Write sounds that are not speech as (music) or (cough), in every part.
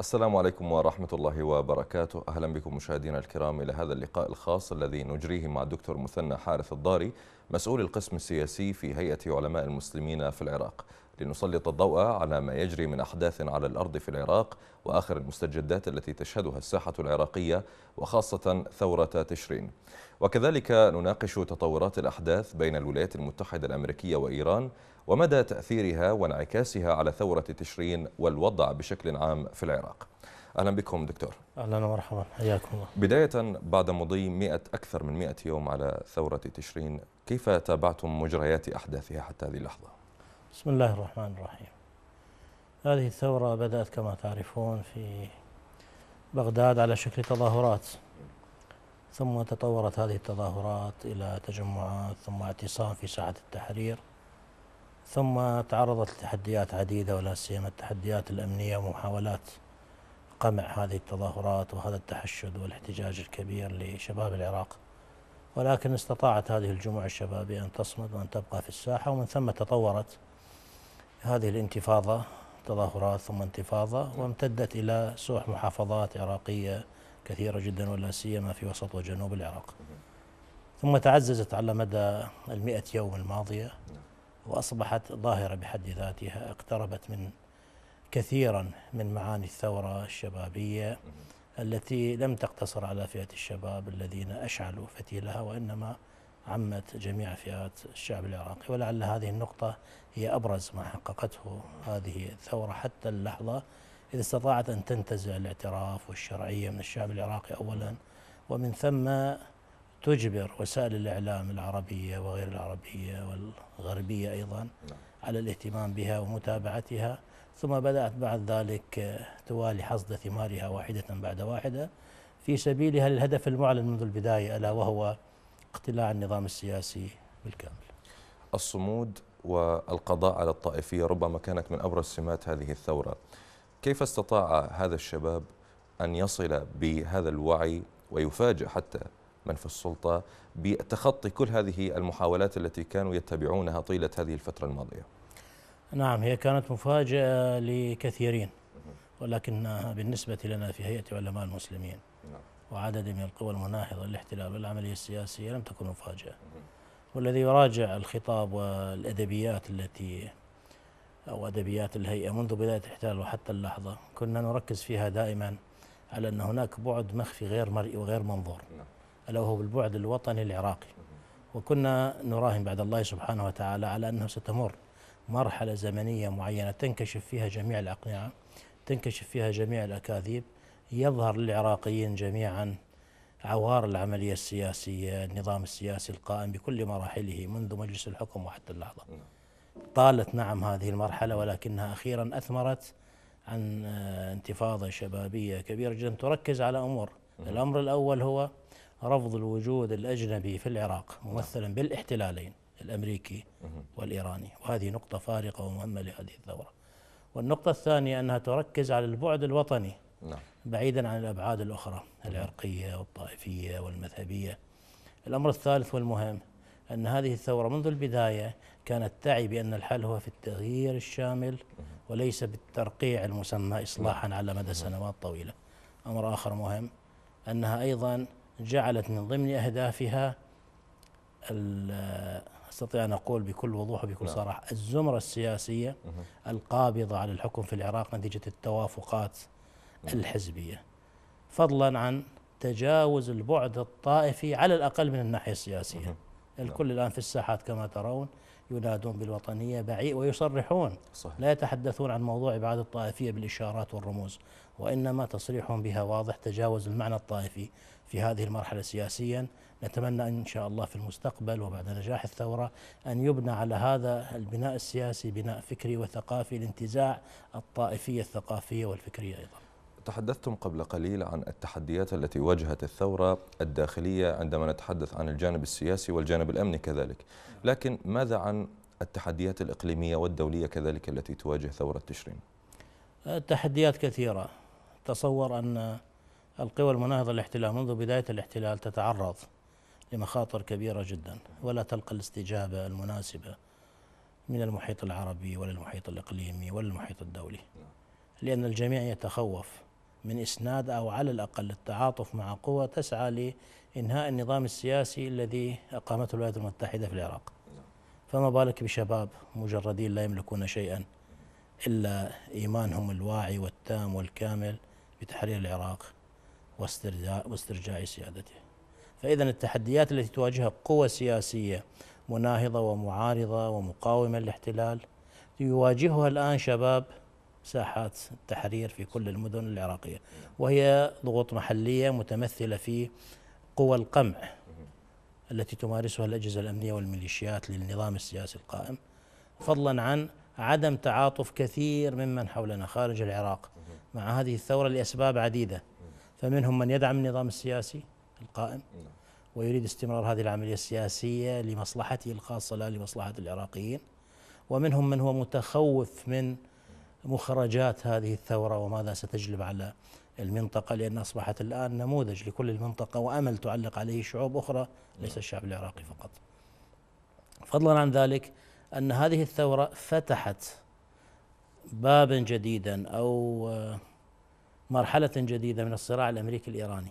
السلام عليكم ورحمة الله وبركاته أهلا بكم مشاهدينا الكرام إلى هذا اللقاء الخاص الذي نجريه مع الدكتور مثنى حارث الضاري مسؤول القسم السياسي في هيئة علماء المسلمين في العراق لنسلط الضوء على ما يجري من أحداث على الأرض في العراق وآخر المستجدات التي تشهدها الساحة العراقية وخاصة ثورة تشرين وكذلك نناقش تطورات الأحداث بين الولايات المتحدة الأمريكية وإيران ومدى تأثيرها وانعكاسها على ثورة تشرين والوضع بشكل عام في العراق اهلا بكم دكتور اهلا ومرحبا حياكم الله بدايه بعد مضي 100 اكثر من 100 يوم على ثوره تشرين كيف تابعتم مجريات احداثها حتى هذه اللحظه بسم الله الرحمن الرحيم هذه الثورة بدأت كما تعرفون في بغداد على شكل تظاهرات ثم تطورت هذه التظاهرات إلى تجمعات ثم اعتصام في ساعة التحرير ثم تعرضت لتحديات عديدة ولا سيما التحديات الأمنية ومحاولات قمع هذه التظاهرات وهذا التحشد والاحتجاج الكبير لشباب العراق ولكن استطاعت هذه الجموع الشبابية أن تصمد وأن تبقى في الساحة ومن ثم تطورت هذه الانتفاضة تظاهرات ثم انتفاضة وامتدت إلى سوح محافظات عراقية كثيرة جدا ولا سيما في وسط وجنوب العراق ثم تعززت على مدى المئة يوم الماضية وأصبحت ظاهرة بحد ذاتها اقتربت من كثيرا من معاني الثورة الشبابية التي لم تقتصر على فئة الشباب الذين أشعلوا فتيلها وإنما عمت جميع فئات الشعب العراقي ولعل هذه النقطة هي أبرز ما حققته هذه الثورة حتى اللحظة إذا استطاعت أن تنتزع الاعتراف والشرعية من الشعب العراقي أولا ومن ثم تجبر وسائل الإعلام العربية وغير العربية والغربية أيضا نعم. على الاهتمام بها ومتابعتها ثم بدأت بعد ذلك توالي حصد ثمارها واحدة بعد واحدة في سبيلها للهدف المعلن منذ البداية ألا وهو اقتلاع النظام السياسي بالكامل الصمود والقضاء على الطائفية ربما كانت من أبرز سمات هذه الثورة كيف استطاع هذا الشباب أن يصل بهذا الوعي ويفاجئ حتى من في السلطة بتخطي كل هذه المحاولات التي كانوا يتبعونها طيلة هذه الفترة الماضية نعم هي كانت مفاجأة لكثيرين ولكنها بالنسبة لنا في هيئة علماء المسلمين نعم. وعدد من القوى المناهضة للاحتلال والعملية السياسية لم تكن مفاجأة والذي يراجع الخطاب والأدبيات التي أو أدبيات الهيئة منذ بداية الاحتلال وحتى اللحظة كنا نركز فيها دائما على أن هناك بعد مخفي غير مرئي وغير منظور نعم. ألا وهو بالبعد الوطني العراقي وكنا نراهن بعد الله سبحانه وتعالى على أنه ستمر مرحلة زمنية معينة تنكشف فيها جميع الأقنعة تنكشف فيها جميع الأكاذيب يظهر للعراقيين جميعا عوار العملية السياسية النظام السياسي القائم بكل مراحله منذ مجلس الحكم وحتى اللحظة نعم. طالت نعم هذه المرحلة ولكنها أخيرا أثمرت عن آه، انتفاضة شبابية كبيرة جدا تركز على أمور نعم. الأمر الأول هو رفض الوجود الأجنبي في العراق ممثلا نعم. بالاحتلالين الأمريكي والإيراني وهذه نقطة فارقة ومهمة لهذه الثورة والنقطة الثانية أنها تركز على البعد الوطني نعم. بعيدا عن الأبعاد الأخرى العرقية والطائفية والمذهبية الأمر الثالث والمهم أن هذه الثورة منذ البداية كانت تعي بأن الحل هو في التغيير الشامل وليس بالترقيع المسمى إصلاحا نعم. على مدى نعم. سنوات طويلة أمر آخر مهم أنها أيضا جعلت من ضمن أهدافها استطيع ان اقول بكل وضوح وبكل نعم. صراحه الزمره السياسيه القابضه على الحكم في العراق نتيجه التوافقات نعم. الحزبية فضلا عن تجاوز البعد الطائفي على الأقل من الناحية السياسية نعم. الكل الآن في الساحات كما ترون ينادون بالوطنية بعيد ويصرحون صحيح. لا يتحدثون عن موضوع إبعاد الطائفية بالإشارات والرموز وإنما تصريحهم بها واضح تجاوز المعنى الطائفي في هذه المرحلة سياسيا نتمنى إن شاء الله في المستقبل وبعد نجاح الثورة أن يبنى على هذا البناء السياسي بناء فكري وثقافي لانتزاع الطائفية الثقافية والفكرية أيضا تحدثتم قبل قليل عن التحديات التي واجهت الثورة الداخلية عندما نتحدث عن الجانب السياسي والجانب الأمني كذلك لكن ماذا عن التحديات الإقليمية والدولية كذلك التي تواجه ثورة تشرين التحديات كثيرة تصور أن القوى المناهضة للاحتلال منذ بداية الاحتلال تتعرض لمخاطر كبيرة جدا ولا تلقى الاستجابة المناسبة من المحيط العربي ولا المحيط الإقليمي ولا المحيط الدولي لأن الجميع يتخوف من إسناد أو على الأقل التعاطف مع قوى تسعى لإنهاء النظام السياسي الذي أقامته الولايات المتحدة في العراق فما بالك بشباب مجردين لا يملكون شيئا إلا إيمانهم الواعي والتام والكامل بتحرير العراق واسترجاع, واسترجاع سيادته فإذا التحديات التي تواجهها قوى سياسية مناهضة ومعارضة ومقاومة للاحتلال يواجهها الآن شباب ساحات التحرير في كل المدن العراقية وهي ضغوط محلية متمثلة في قوى القمع التي تمارسها الأجهزة الأمنية والميليشيات للنظام السياسي القائم فضلا عن عدم تعاطف كثير ممن حولنا خارج العراق مع هذه الثورة لأسباب عديدة فمنهم من يدعم النظام السياسي القائم ويريد استمرار هذه العملية السياسية لمصلحته الخاصة لا لمصلحة العراقيين ومنهم من هو متخوف من مخرجات هذه الثورة وماذا ستجلب على المنطقة لأن أصبحت الآن نموذج لكل المنطقة وأمل تعلق عليه شعوب أخرى ليس الشعب العراقي فقط فضلا عن ذلك أن هذه الثورة فتحت بابا جديدا أو مرحلة جديدة من الصراع الأمريكي الإيراني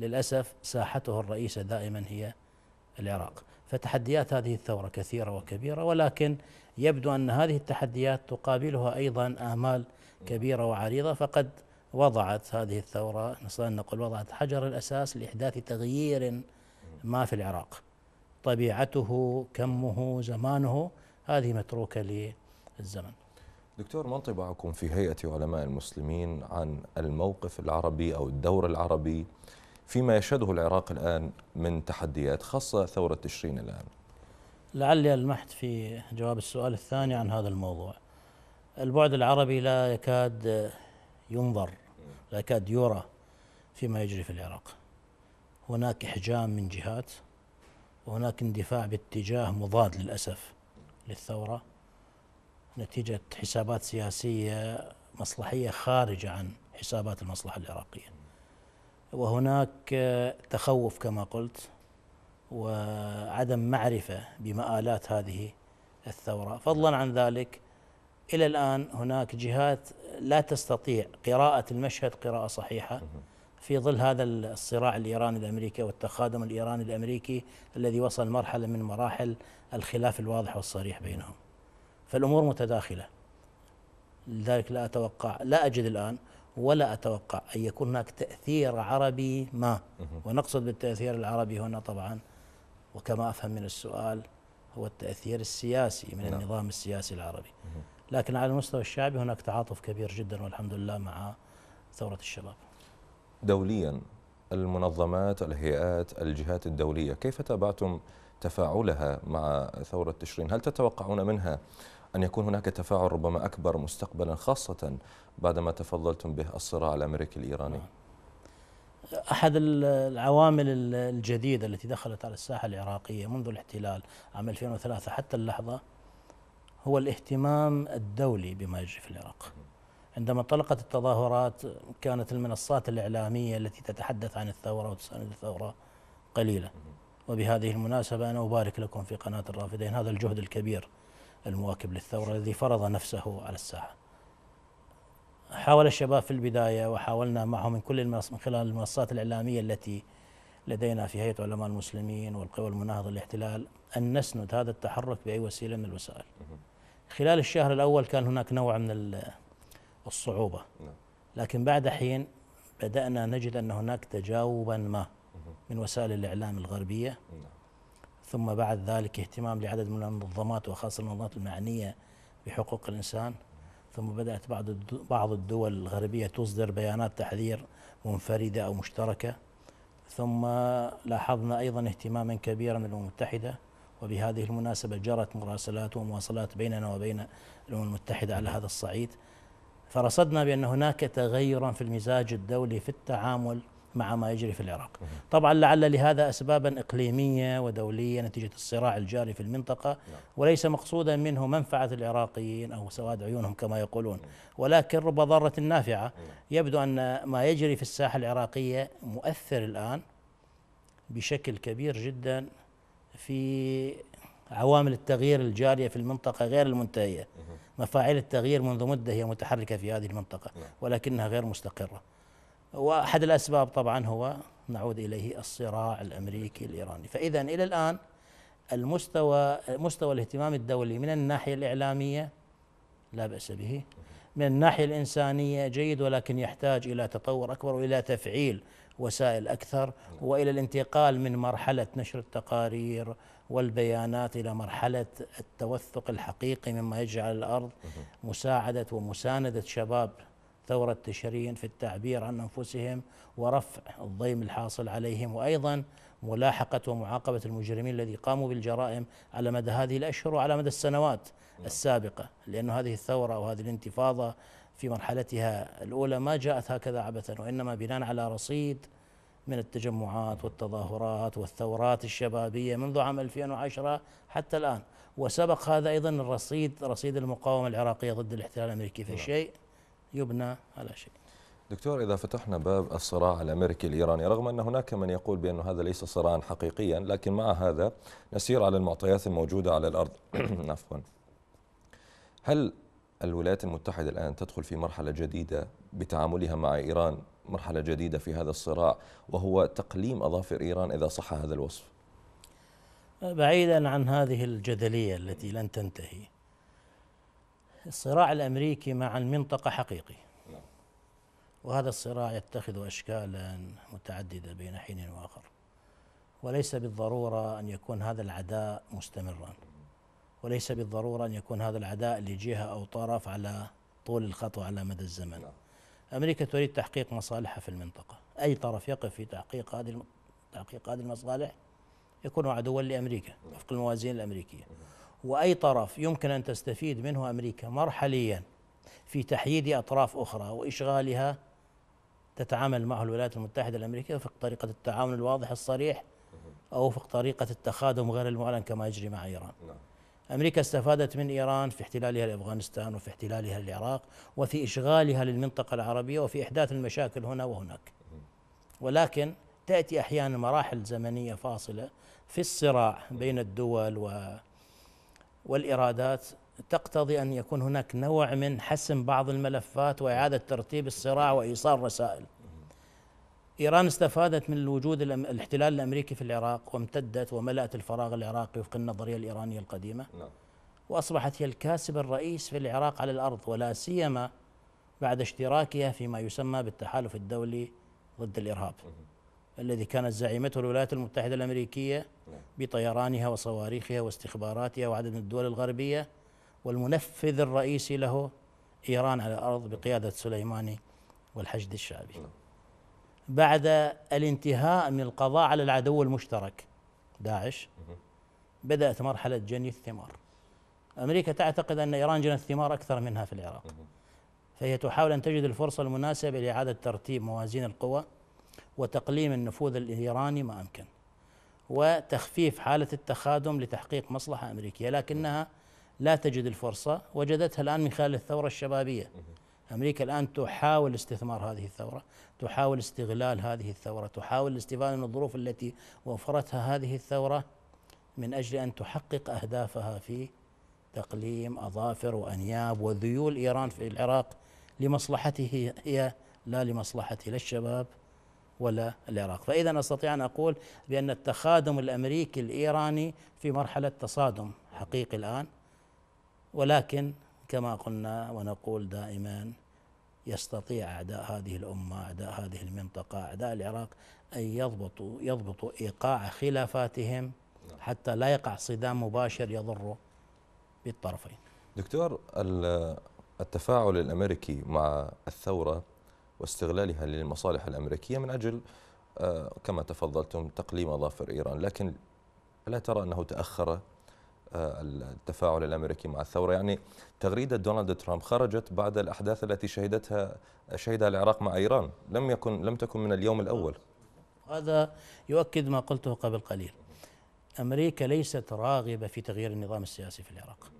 للأسف ساحته الرئيسة دائما هي العراق فتحديات هذه الثورة كثيرة وكبيرة ولكن يبدو أن هذه التحديات تقابلها أيضا آمال كبيرة وعريضة فقد وضعت هذه الثورة نستطيع أن نقول وضعت حجر الأساس لإحداث تغيير ما في العراق طبيعته كمه زمانه هذه متروكة للزمن دكتور ما انطباعكم في هيئة علماء المسلمين عن الموقف العربي أو الدور العربي فيما يشهده العراق الآن من تحديات خاصة ثورة تشرين الآن لعلي ألمحت في جواب السؤال الثاني عن هذا الموضوع البعد العربي لا يكاد ينظر لا يكاد يرى فيما يجري في العراق هناك إحجام من جهات وهناك اندفاع باتجاه مضاد للأسف للثورة نتيجة حسابات سياسية مصلحية خارجة عن حسابات المصلحة العراقية وهناك تخوف كما قلت وعدم معرفه بمآلات هذه الثوره، فضلا عن ذلك الى الان هناك جهات لا تستطيع قراءه المشهد قراءه صحيحه في ظل هذا الصراع الايراني الامريكي والتخادم الايراني الامريكي الذي وصل مرحله من مراحل الخلاف الواضح والصريح بينهم. فالامور متداخله. لذلك لا اتوقع لا اجد الان ولا اتوقع ان يكون هناك تاثير عربي ما ونقصد بالتاثير العربي هنا طبعا وكما أفهم من السؤال هو التأثير السياسي من نعم. النظام السياسي العربي لكن على المستوى الشعبي هناك تعاطف كبير جدا والحمد لله مع ثورة الشباب دوليا المنظمات الهيئات الجهات الدولية كيف تابعتم تفاعلها مع ثورة تشرين هل تتوقعون منها أن يكون هناك تفاعل ربما أكبر مستقبلا خاصة بعدما تفضلتم به الصراع الأمريكي الإيراني نعم. أحد العوامل الجديدة التي دخلت على الساحة العراقية منذ الاحتلال عام 2003 حتى اللحظة هو الاهتمام الدولي بما يجري في العراق عندما انطلقت التظاهرات كانت المنصات الإعلامية التي تتحدث عن الثورة وتساند الثورة قليلة وبهذه المناسبة أنا أبارك لكم في قناة الرافدين هذا الجهد الكبير المواكب للثورة الذي فرض نفسه على الساحة حاول الشباب في البداية وحاولنا معهم من كل المنص من خلال المنصات الإعلامية التي لدينا في هيئة علماء المسلمين والقوى المناهضة للاحتلال أن نسند هذا التحرك بأي وسيلة من الوسائل خلال الشهر الأول كان هناك نوع من الصعوبة نعم. لكن بعد حين بدأنا نجد أن هناك تجاوبا ما من وسائل الإعلام الغربية نعم. ثم بعد ذلك اهتمام لعدد من المنظمات وخاصة المنظمات المعنية بحقوق الإنسان ثم بدأت بعض بعض الدول الغربية تصدر بيانات تحذير منفردة أو مشتركة ثم لاحظنا أيضا اهتماما كبيرا للأمم المتحدة وبهذه المناسبة جرت مراسلات ومواصلات بيننا وبين الأمم المتحدة على هذا الصعيد فرصدنا بأن هناك تغيرا في المزاج الدولي في التعامل مع ما يجري في العراق طبعا لعل لهذا أسبابا إقليمية ودولية نتيجة الصراع الجاري في المنطقة نعم. وليس مقصودا منه منفعة العراقيين أو سواد عيونهم كما يقولون نعم. ولكن رب ضارة نافعة نعم. يبدو أن ما يجري في الساحة العراقية مؤثر الآن بشكل كبير جدا في عوامل التغيير الجارية في المنطقة غير المنتهية مفاعيل التغيير منذ مدة هي متحركة في هذه المنطقة ولكنها غير مستقرة واحد الاسباب طبعا هو نعود اليه الصراع الامريكي الايراني، فاذا الى الان المستوى مستوى الاهتمام الدولي من الناحيه الاعلاميه لا باس به، من الناحيه الانسانيه جيد ولكن يحتاج الى تطور اكبر والى تفعيل وسائل اكثر والى الانتقال من مرحله نشر التقارير والبيانات الى مرحله التوثق الحقيقي مما يجعل الارض مساعده ومسانده شباب ثورة تشرين في التعبير عن أنفسهم ورفع الضيم الحاصل عليهم وأيضا ملاحقة ومعاقبة المجرمين الذي قاموا بالجرائم على مدى هذه الأشهر وعلى مدى السنوات نعم. السابقة لأن هذه الثورة وهذه الانتفاضة في مرحلتها الأولى ما جاءت هكذا عبثا وإنما بناء على رصيد من التجمعات والتظاهرات والثورات الشبابية منذ عام 2010 حتى الآن وسبق هذا أيضا الرصيد رصيد المقاومة العراقية ضد الاحتلال الأمريكي في نعم. شيء يبنى على شيء دكتور إذا فتحنا باب الصراع الأمريكي الإيراني رغم أن هناك من يقول بأن هذا ليس صراعا حقيقيا لكن مع هذا نسير على المعطيات الموجودة على الأرض (clears throat) عفوا هل الولايات المتحدة الآن تدخل في مرحلة جديدة بتعاملها مع إيران مرحلة جديدة في هذا الصراع وهو تقليم أظافر إيران إذا صح هذا الوصف بعيدا عن هذه الجدلية التي لن تنتهي الصراع الامريكي مع المنطقه حقيقي وهذا الصراع يتخذ اشكالا متعدده بين حين واخر وليس بالضروره ان يكون هذا العداء مستمرا وليس بالضروره ان يكون هذا العداء لجهه او طرف على طول الخط وعلى مدى الزمن امريكا تريد تحقيق مصالحها في المنطقه اي طرف يقف في تحقيق هذه تحقيق هذه المصالح يكون عدوا لامريكا وفق الموازين الامريكيه واي طرف يمكن ان تستفيد منه امريكا مرحليا في تحييد اطراف اخرى واشغالها تتعامل معه الولايات المتحده الامريكيه وفق طريقه التعاون الواضح الصريح او وفق طريقه التخادم غير المعلن كما يجري مع ايران. نعم. امريكا استفادت من ايران في احتلالها لافغانستان وفي احتلالها للعراق وفي اشغالها للمنطقه العربيه وفي احداث المشاكل هنا وهناك. ولكن تاتي احيانا مراحل زمنيه فاصله في الصراع بين الدول و والإرادات تقتضي أن يكون هناك نوع من حسم بعض الملفات وإعادة ترتيب الصراع وإيصال رسائل إيران استفادت من الوجود الاحتلال الأمريكي في العراق وامتدت وملأت الفراغ العراقي وفق النظرية الإيرانية القديمة نعم. وأصبحت هي الكاسب الرئيس في العراق على الأرض ولا سيما بعد اشتراكها فيما يسمى بالتحالف الدولي ضد الإرهاب الذي كانت زعيمته الولايات المتحدة الأمريكية نعم. بطيرانها وصواريخها واستخباراتها وعدد من الدول الغربية والمنفذ الرئيسي له إيران على الأرض بقيادة سليماني والحشد الشعبي نعم. بعد الانتهاء من القضاء على العدو المشترك داعش بدأت مرحلة جني الثمار أمريكا تعتقد أن إيران جنت ثمار أكثر منها في العراق فهي تحاول أن تجد الفرصة المناسبة لإعادة ترتيب موازين القوى وتقليم النفوذ الايراني ما امكن وتخفيف حاله التخادم لتحقيق مصلحه امريكيه لكنها لا تجد الفرصه وجدتها الان من خلال الثوره الشبابيه امريكا الان تحاول استثمار هذه الثوره، تحاول استغلال هذه الثوره، تحاول الاستفاده من الظروف التي وفرتها هذه الثوره من اجل ان تحقق اهدافها في تقليم اظافر وانياب وذيول ايران في العراق لمصلحته هي لا لمصلحه لا الشباب ولا العراق فإذا أستطيع أن أقول بأن التخادم الأمريكي الإيراني في مرحلة تصادم حقيقي الآن ولكن كما قلنا ونقول دائما يستطيع أعداء هذه الأمة أعداء هذه المنطقة أعداء العراق أن يضبطوا يضبطوا إيقاع خلافاتهم حتى لا يقع صدام مباشر يضر بالطرفين دكتور التفاعل الأمريكي مع الثورة واستغلالها للمصالح الأمريكية من أجل آه، كما تفضلتم تقليم أظافر إيران لكن ألا ترى أنه تأخر آه، التفاعل الامريكي مع الثوره يعني تغريده دونالد ترامب خرجت بعد الاحداث التي شهدتها شهدها العراق مع ايران لم يكن لم تكن من اليوم الاول هذا يؤكد ما قلته قبل قليل امريكا ليست راغبه في تغيير النظام السياسي في العراق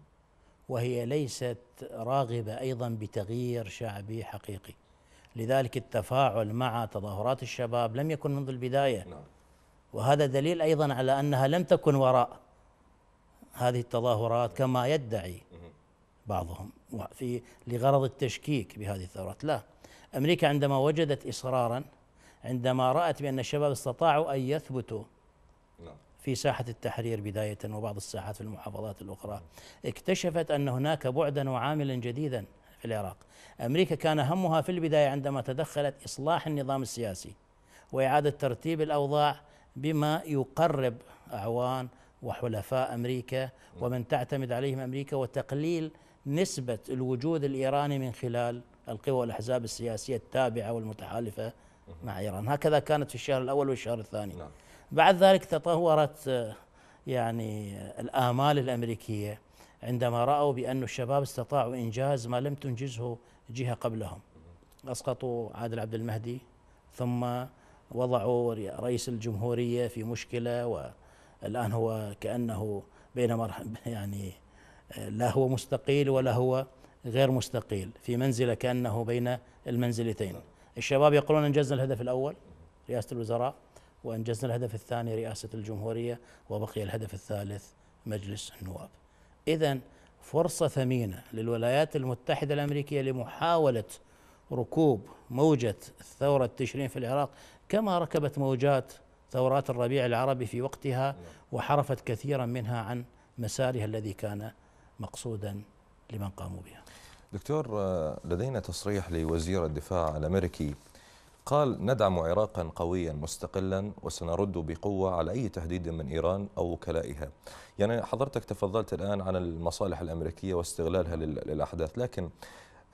وهي ليست راغبه ايضا بتغيير شعبي حقيقي لذلك التفاعل مع تظاهرات الشباب لم يكن منذ البداية نعم. وهذا دليل أيضا على أنها لم تكن وراء هذه التظاهرات كما يدعي بعضهم في لغرض التشكيك بهذه الثورات لا أمريكا عندما وجدت إصرارا عندما رأت بأن الشباب استطاعوا أن يثبتوا نعم. في ساحة التحرير بداية وبعض الساحات في المحافظات الأخرى اكتشفت أن هناك بعدا وعاملا جديدا العراق أمريكا كان همها في البداية عندما تدخلت إصلاح النظام السياسي وإعادة ترتيب الأوضاع بما يقرب أعوان وحلفاء أمريكا ومن تعتمد عليهم أمريكا وتقليل نسبة الوجود الإيراني من خلال القوى والأحزاب السياسية التابعة والمتحالفة مع إيران هكذا كانت في الشهر الأول والشهر الثاني نعم. بعد ذلك تطورت آه، يعني آه، الآمال الأمريكية عندما رأوا بأن الشباب استطاعوا إنجاز ما لم تنجزه جهة قبلهم أسقطوا عادل عبد المهدي ثم وضعوا رئيس الجمهورية في مشكلة والآن هو كأنه بين مرحب يعني لا هو مستقيل ولا هو غير مستقيل في منزلة كأنه بين المنزلتين الشباب يقولون أنجزنا الهدف الأول رئاسة الوزراء وأنجزنا الهدف الثاني رئاسة الجمهورية وبقي الهدف الثالث مجلس النواب إذا فرصة ثمينة للولايات المتحدة الأمريكية لمحاولة ركوب موجة ثورة تشرين في العراق كما ركبت موجات ثورات الربيع العربي في وقتها وحرفت كثيرا منها عن مسارها الذي كان مقصودا لمن قاموا بها دكتور آه، لدينا تصريح لوزير الدفاع الامريكي قال ندعم عراقا قويا مستقلا وسنرد بقوة على أي تهديد من إيران أو وكلائها يعني حضرتك تفضلت الآن عن المصالح الأمريكية واستغلالها للأحداث لكن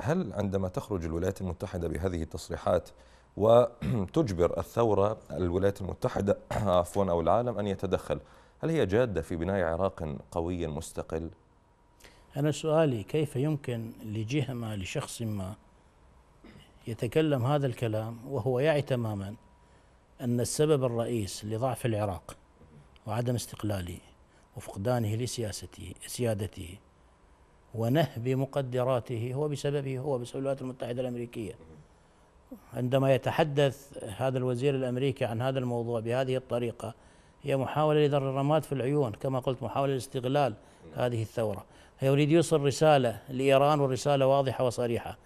هل عندما تخرج الولايات المتحدة بهذه التصريحات وتجبر الثورة الولايات المتحدة (coughs) عفوا أو العالم أن يتدخل هل هي جادة في بناء عراق قوي مستقل؟ أنا سؤالي كيف يمكن لجهة ما لشخص ما يتكلم هذا الكلام وهو يعي تماما أن السبب الرئيس لضعف العراق وعدم استقلاله وفقدانه لسياسته سيادته ونهب مقدراته هو بسببه هو بسبب الولايات المتحدة الأمريكية عندما يتحدث هذا الوزير الأمريكي عن هذا الموضوع بهذه الطريقة هي محاولة لذر الرماد في العيون كما قلت محاولة لاستغلال هذه الثورة هي يريد يوصل رسالة لإيران ورسالة واضحة وصريحة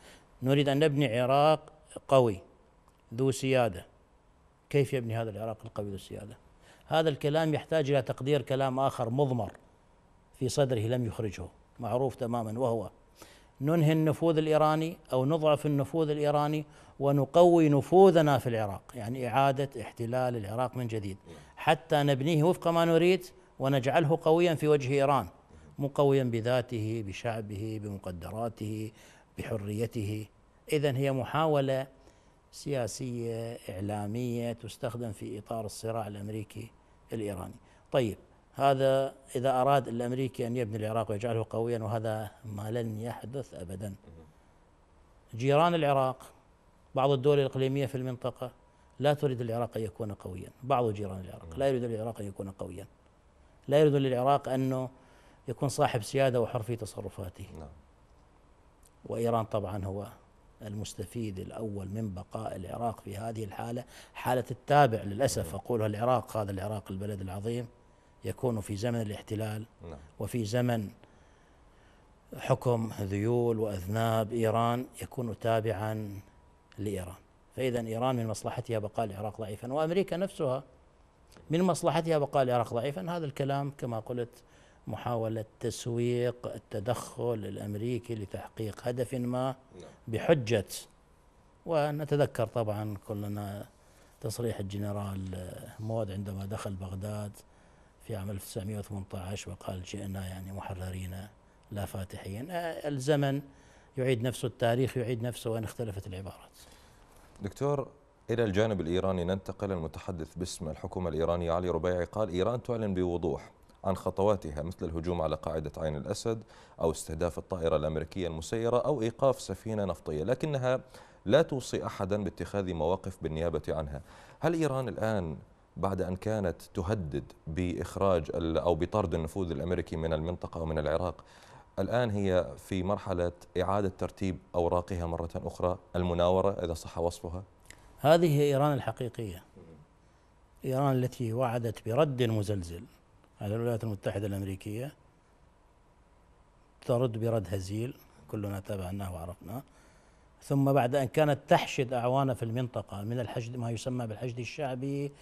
نريد أن نبني عراق قوي ذو سيادة كيف يبني هذا العراق القوي ذو سيادة هذا الكلام يحتاج إلى تقدير كلام آخر مضمر في صدره لم يخرجه معروف تماما وهو ننهي النفوذ الإيراني أو نضعف النفوذ الإيراني ونقوي نفوذنا في العراق يعني إعادة احتلال العراق من جديد حتى نبنيه وفق ما نريد ونجعله قويا في وجه إيران مقويا بذاته بشعبه بمقدراته بحريته إذا هي محاولة سياسية إعلامية تستخدم في إطار الصراع الأمريكي الإيراني طيب هذا إذا أراد الأمريكي أن يبني العراق ويجعله قويا وهذا ما لن يحدث أبدا جيران العراق بعض الدول الإقليمية في المنطقة لا تريد العراق أن يكون قويا بعض جيران العراق لا يريد العراق أن يكون قويا لا يريد للعراق أنه يكون صاحب سيادة وحر في تصرفاته نعم. وإيران طبعا هو المستفيد الأول من بقاء العراق في هذه الحالة حالة التابع للأسف أقولها العراق هذا العراق البلد العظيم يكون في زمن الاحتلال نعم. وفي زمن حكم ذيول وأذناب إيران يكون تابعا لإيران فإذا إيران من مصلحتها بقاء العراق ضعيفا وأمريكا نفسها من مصلحتها بقاء العراق ضعيفا هذا الكلام كما قلت محاولة تسويق التدخل الأمريكي لتحقيق هدف ما نعم. بحجة ونتذكر طبعا كلنا تصريح الجنرال مود عندما دخل بغداد في عام 1918 وقال جئنا يعني محررين لا فاتحين الزمن يعيد نفسه التاريخ يعيد نفسه وإن اختلفت العبارات دكتور إلى الجانب الإيراني ننتقل المتحدث باسم الحكومة الإيرانية علي ربيعي قال إيران تعلن بوضوح عن خطواتها مثل الهجوم على قاعدة عين الأسد أو استهداف الطائرة الأمريكية المسيرة أو إيقاف سفينة نفطية لكنها لا توصي أحدا باتخاذ مواقف بالنيابة عنها هل إيران الآن بعد أن كانت تهدد بإخراج أو بطرد النفوذ الأمريكي من المنطقة أو من العراق الآن هي في مرحلة إعادة ترتيب أوراقها مرة أخرى المناورة إذا صح وصفها هذه هي إيران الحقيقية إيران التي وعدت برد مزلزل على الولايات المتحدة الأمريكية ترد برد هزيل كلنا تابعناه وعرفناه ثم بعد أن كانت تحشد أعوانها في المنطقة من الحشد ما يسمى بالحشد الشعبي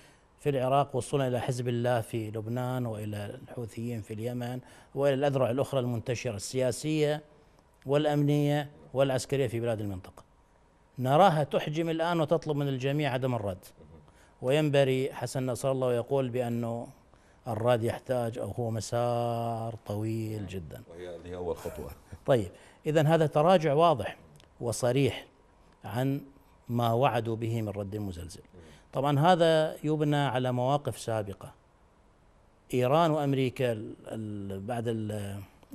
في العراق وصولا إلى حزب الله في لبنان وإلى الحوثيين في اليمن وإلى الأذرع الأخرى المنتشرة السياسية والأمنية والعسكرية في بلاد المنطقة نراها تحجم الآن وتطلب من الجميع عدم الرد وينبري حسن نصر الله ويقول بأنه الراد يحتاج أو هو مسار طويل جدا وهي هذه أول خطوة (laughs) طيب إذا هذا تراجع واضح وصريح عن ما وعدوا به من رد مزلزل طبعا هذا يبنى على مواقف سابقة إيران وأمريكا بعد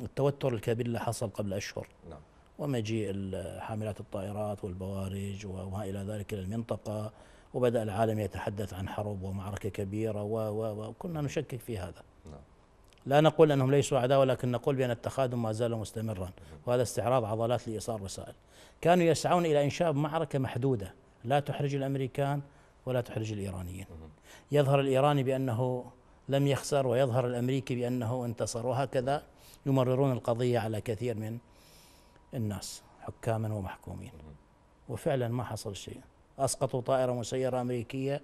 التوتر الكبير اللي حصل قبل أشهر نعم ومجيء حاملات الطائرات والبوارج وما إلى ذلك إلى المنطقة وبدأ العالم يتحدث عن حرب ومعركة كبيرة و و وكنا نشكك في هذا نعم. لا نقول أنهم ليسوا أعداء ولكن نقول بأن التخادم ما زال مستمرا وهذا استعراض عضلات لإيصال رسائل كانوا يسعون إلى إنشاء معركة محدودة لا تحرج الأمريكان ولا تحرج الإيرانيين يظهر الإيراني بأنه لم يخسر ويظهر الأمريكي بأنه انتصر وهكذا يمررون القضية على كثير من الناس حكاما ومحكومين وفعلا ما حصل شيء أسقطوا طائرة مسيرة أمريكية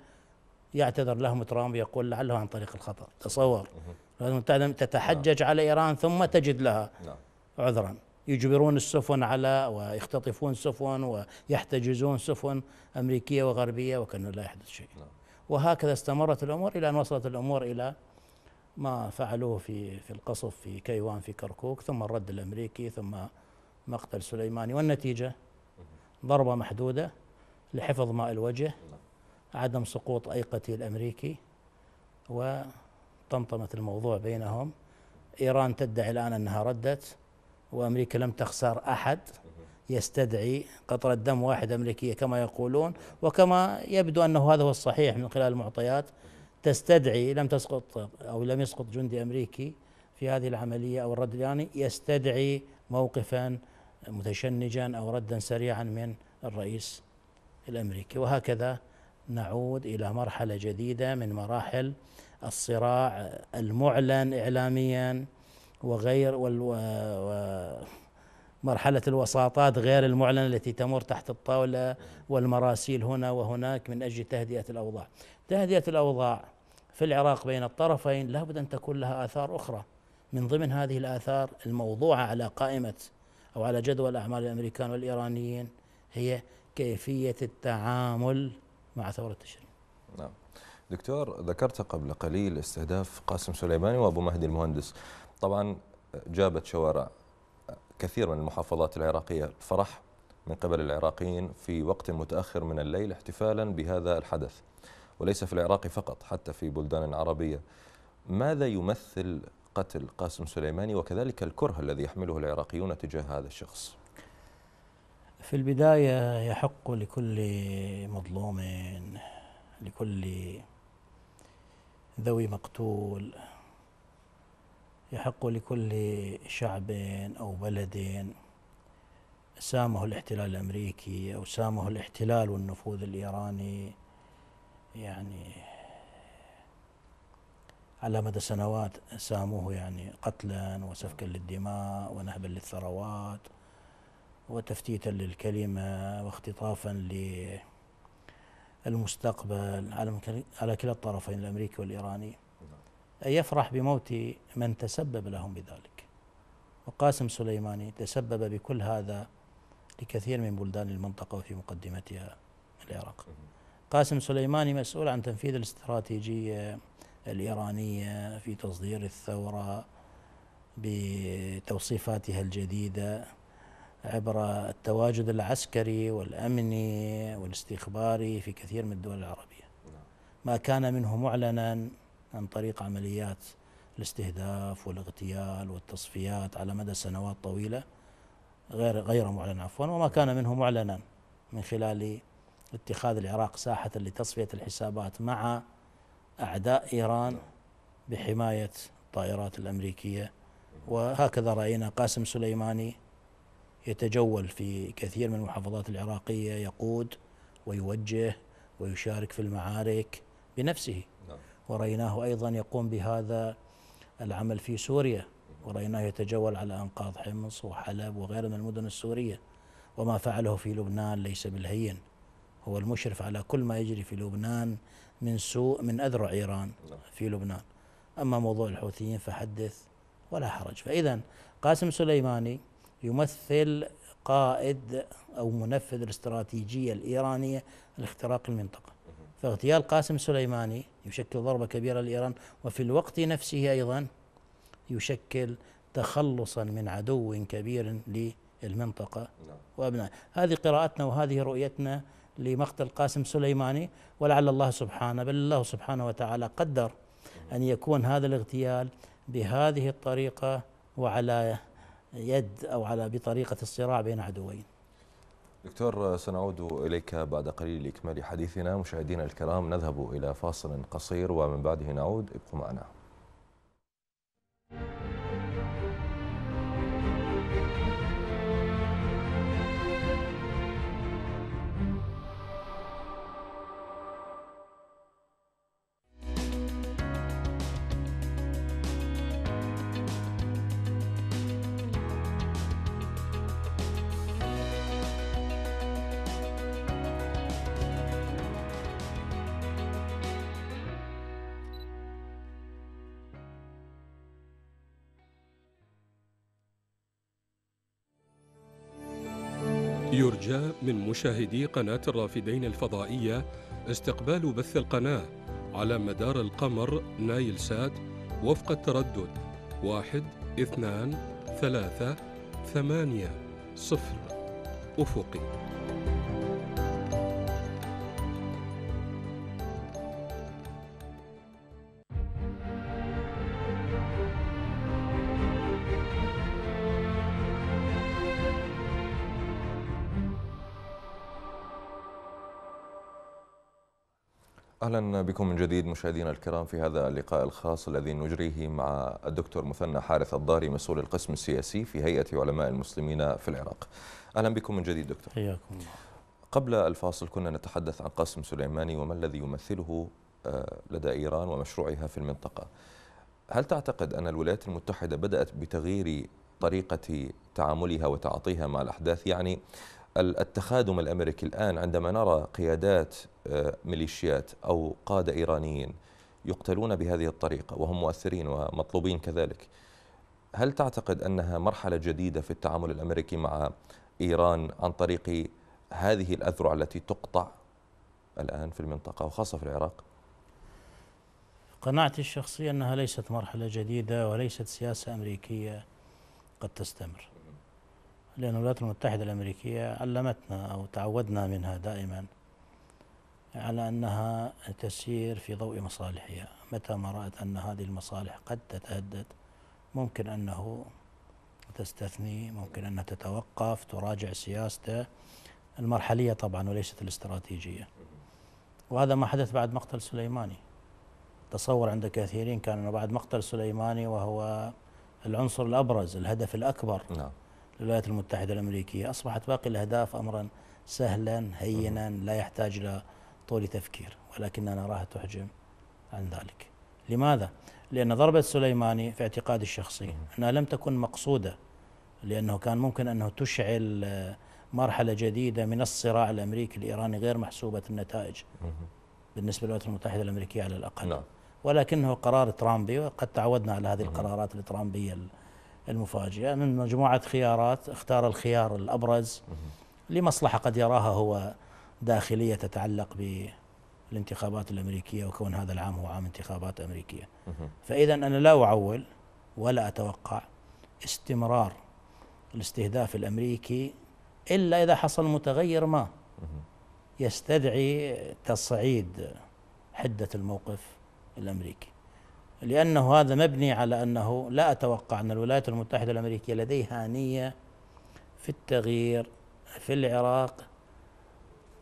يعتذر لهم ترامب يقول لعله عن طريق الخطأ تصور الولايات المتحدة تتحجج نعم. على إيران ثم تجد لها نعم. عذرا يجبرون السفن على ويختطفون سفن ويحتجزون سفن أمريكية وغربية وكأنه لا يحدث شيء نعم. وهكذا استمرت الأمور إلى أن وصلت الأمور إلى ما فعلوه في في القصف في كيوان في كركوك ثم الرد الأمريكي ثم مقتل سليماني والنتيجة ضربة محدودة لحفظ ماء الوجه عدم سقوط أي قتيل أمريكي وطمطمت الموضوع بينهم إيران تدعي الآن أنها ردت وأمريكا لم تخسر أحد يستدعي قطرة دم واحدة أمريكية كما يقولون وكما يبدو أنه هذا هو الصحيح من خلال المعطيات تستدعي لم تسقط أو لم يسقط جندي أمريكي في هذه العملية أو الرد الإيراني يستدعي موقفا متشنجا أو ردا سريعا من الرئيس الامريكي وهكذا نعود الى مرحله جديده من مراحل الصراع المعلن اعلاميا وغير مرحلة الوساطات غير المعلنة التي تمر تحت الطاولة والمراسيل هنا وهناك من أجل تهدئة الأوضاع تهدئة الأوضاع في العراق بين الطرفين لابد أن تكون لها آثار أخرى من ضمن هذه الآثار الموضوعة على قائمة أو على جدول أعمال الأمريكان والإيرانيين هي كيفية التعامل مع ثورة تشرين نعم دكتور ذكرت قبل قليل استهداف قاسم سليماني وابو مهدي المهندس طبعا جابت شوارع كثير من المحافظات العراقية فرح من قبل العراقيين في وقت متأخر من الليل احتفالا بهذا الحدث وليس في العراق فقط حتى في بلدان عربية ماذا يمثل قتل قاسم سليماني وكذلك الكره الذي يحمله العراقيون تجاه هذا الشخص في البداية يحق لكل مظلوم لكل ذوي مقتول يحق لكل شعب أو بلد سامه الاحتلال الأمريكي أو سامه الاحتلال والنفوذ الإيراني يعني على مدى سنوات ساموه يعني قتلا وسفكا للدماء ونهبا للثروات وتفتيتا للكلمة واختطافا للمستقبل على كلا الطرفين الأمريكي والإيراني يفرح بموت من تسبب لهم بذلك وقاسم سليماني تسبب بكل هذا لكثير من بلدان المنطقة وفي مقدمتها العراق قاسم سليماني مسؤول عن تنفيذ الاستراتيجية الإيرانية في تصدير الثورة بتوصيفاتها الجديدة عبر التواجد العسكري والأمني والاستخباري في كثير من الدول العربية نعم. ما كان منه معلنا عن طريق عمليات الاستهداف والاغتيال والتصفيات على مدى سنوات طويلة غير غير معلن عفوا وما كان نعم. منه معلنا من خلال اتخاذ العراق ساحة لتصفية الحسابات مع أعداء إيران نعم. بحماية الطائرات الأمريكية وهكذا رأينا قاسم سليماني يتجول في كثير من المحافظات العراقية يقود ويوجه ويشارك في المعارك بنفسه نعم. ورأيناه أيضا يقوم بهذا العمل في سوريا ورأيناه يتجول على أنقاض حمص وحلب وغيرها من المدن السورية وما فعله في لبنان ليس بالهين هو المشرف على كل ما يجري في لبنان من سوء من أذرع إيران نعم. في لبنان أما موضوع الحوثيين فحدث ولا حرج فإذا قاسم سليماني يمثل قائد أو منفذ الاستراتيجية الإيرانية لاختراق المنطقة فاغتيال قاسم سليماني يشكل ضربة كبيرة لإيران وفي الوقت نفسه أيضا يشكل تخلصا من عدو كبير للمنطقة نعم. وأبناء هذه قراءتنا وهذه رؤيتنا لمقتل قاسم سليماني ولعل الله سبحانه بل الله سبحانه وتعالى قدر أن يكون هذا الاغتيال بهذه الطريقة وعلى يد أو على بطريقة الصراع بين عدوين دكتور سنعود إليك بعد قليل لإكمال حديثنا مشاهدينا الكرام نذهب إلى فاصل قصير ومن بعده نعود ابقوا معنا Thank you. جاء من مشاهدي قناة الرافدين الفضائية استقبال بث القناة على مدار القمر نايل سات وفق التردد واحد اثنان ثلاثة ثمانية صفر أفقي اهلا بكم من جديد مشاهدينا الكرام في هذا اللقاء الخاص الذي نجريه مع الدكتور مثنى حارث الضاري مسؤول القسم السياسي في هيئه علماء المسلمين في العراق. اهلا بكم من جديد دكتور. حياكم الله. قبل الفاصل كنا نتحدث عن قاسم سليماني وما الذي يمثله آه، لدى ايران ومشروعها في المنطقه. هل تعتقد ان الولايات المتحده بدات بتغيير طريقه تعاملها وتعاطيها مع الاحداث؟ يعني التخادم الامريكي الان عندما نرى قيادات آه، ميليشيات او قاده ايرانيين يقتلون بهذه الطريقه وهم مؤثرين ومطلوبين كذلك هل تعتقد انها مرحله جديده في التعامل الامريكي مع ايران عن طريق هذه الاذرع التي تقطع الان في المنطقه وخاصه في العراق؟ قناعتي الشخصيه انها ليست مرحله جديده وليست سياسه امريكيه قد تستمر. لأن الولايات المتحدة الأمريكية علمتنا أو تعودنا منها دائما على أنها تسير في ضوء مصالحها متى ما رأت أن هذه المصالح قد تتهدد ممكن أنه تستثني ممكن أنها تتوقف تراجع سياسته المرحلية طبعا وليست الاستراتيجية وهذا ما حدث بعد مقتل سليماني تصور عند كثيرين كان أنه بعد مقتل سليماني وهو العنصر الأبرز الهدف الأكبر نعم. الولايات المتحدة الأمريكية أصبحت باقي الأهداف أمرا سهلا هينا لا يحتاج إلى طول تفكير ولكننا نراها تحجم عن ذلك لماذا؟ لأن ضربة سليماني في اعتقادي الشخصي أنها لم تكن مقصودة لأنه كان ممكن أنه تشعل مرحلة جديدة من الصراع الأمريكي الإيراني غير محسوبة النتائج بالنسبة للولايات المتحدة الأمريكية على الأقل نعم. ولكنه قرار ترامبي وقد تعودنا على هذه القرارات الترامبية المفاجئة من مجموعة خيارات اختار الخيار الأبرز لمصلحة قد يراها هو داخلية تتعلق بالانتخابات الأمريكية وكون هذا العام هو عام انتخابات أمريكية فإذا أنا لا أعول ولا أتوقع استمرار الاستهداف الأمريكي إلا إذا حصل متغير ما يستدعي تصعيد حدة الموقف الأمريكي لأنه هذا مبني على أنه لا أتوقع أن الولايات المتحدة الأمريكية لديها نية في التغيير في العراق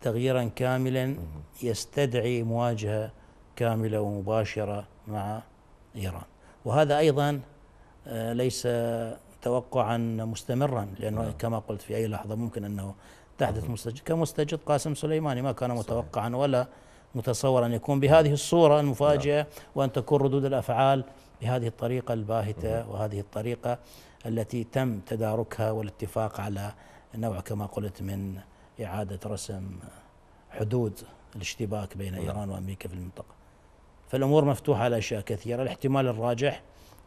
تغييرا كاملا يستدعي مواجهة كاملة ومباشرة مع إيران وهذا أيضا آه، ليس توقعا مستمرا لأنه نعم. كما قلت في أي لحظة ممكن أنه تحدث مستجد كمستجد قاسم سليماني ما كان متوقعا ولا متصور أن يكون بهذه الصورة المفاجئة نعم. وأن تكون ردود الأفعال بهذه الطريقة الباهتة نعم. وهذه الطريقة التي تم تداركها والاتفاق على نوع كما قلت من إعادة رسم حدود الاشتباك بين نعم. إيران وأمريكا في المنطقة فالأمور مفتوحة على أشياء كثيرة الاحتمال الراجح